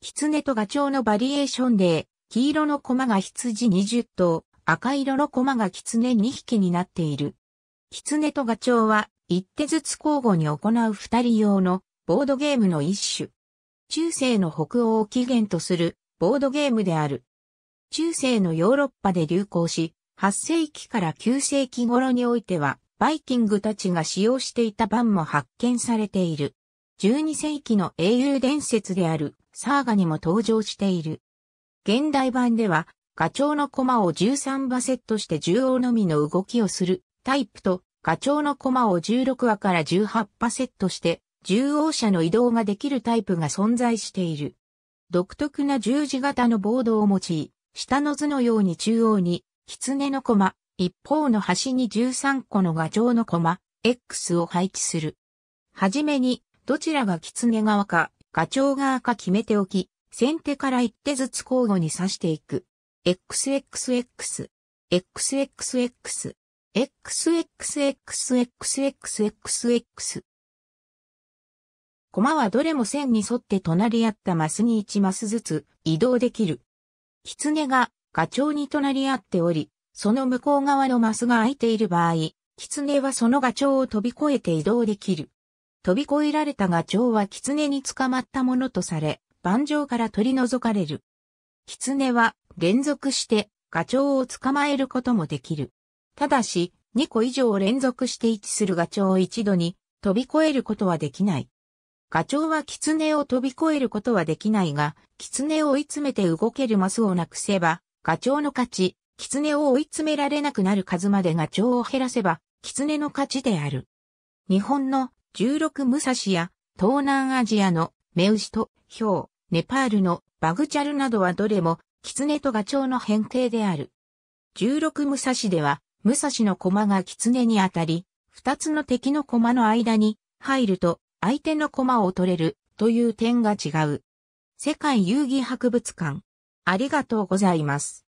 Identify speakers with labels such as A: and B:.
A: 狐とガチョウのバリエーションで、黄色の駒が羊20頭、赤色の駒が狐2匹になっている。狐とガチョウは、一手ずつ交互に行う二人用のボードゲームの一種。中世の北欧を起源とするボードゲームである。中世のヨーロッパで流行し、8世紀から9世紀頃においては、バイキングたちが使用していた版も発見されている。12世紀の英雄伝説であるサーガにも登場している。現代版では、ガチョウの駒を13馬セットして縦横のみの動きをするタイプと、ガチョウの駒を16話から18馬セットして縦横車の移動ができるタイプが存在している。独特な十字型のボードを用い、下の図のように中央に、狐の駒、一方の端に13個のガチョウの駒、X を配置する。はじめに、どちらが狐側か、ガチョウ側か決めておき、先手から一手ずつ交互に刺していく。XXX、XXX、XXXXXXX。駒はどれも線に沿って隣り合ったマスに1マスずつ移動できる。狐がガチョウに隣り合っており、その向こう側のマスが空いている場合、狐はそのガチョウを飛び越えて移動できる。飛び越えられたが蝶は狐に捕まったものとされ、盤上から取り除かれる。狐は連続してガチョウを捕まえることもできる。ただし、2個以上連続して位置するガチョウを一度に飛び越えることはできない。ガチョウは狐を飛び越えることはできないが、狐を追い詰めて動けるマスをなくせば、ガチョウの勝ち、狐を追い詰められなくなる数までガチョウを減らせば、狐の勝ちである。日本の16武蔵や東南アジアのメウシとヒョウ、ネパールのバグチャルなどはどれもキツネとガチョウの変形である。16武蔵では武蔵の駒がキツネに当たり、二つの敵の駒の間に入ると相手の駒を取れるという点が違う。世界遊戯博物館。ありがとうございます。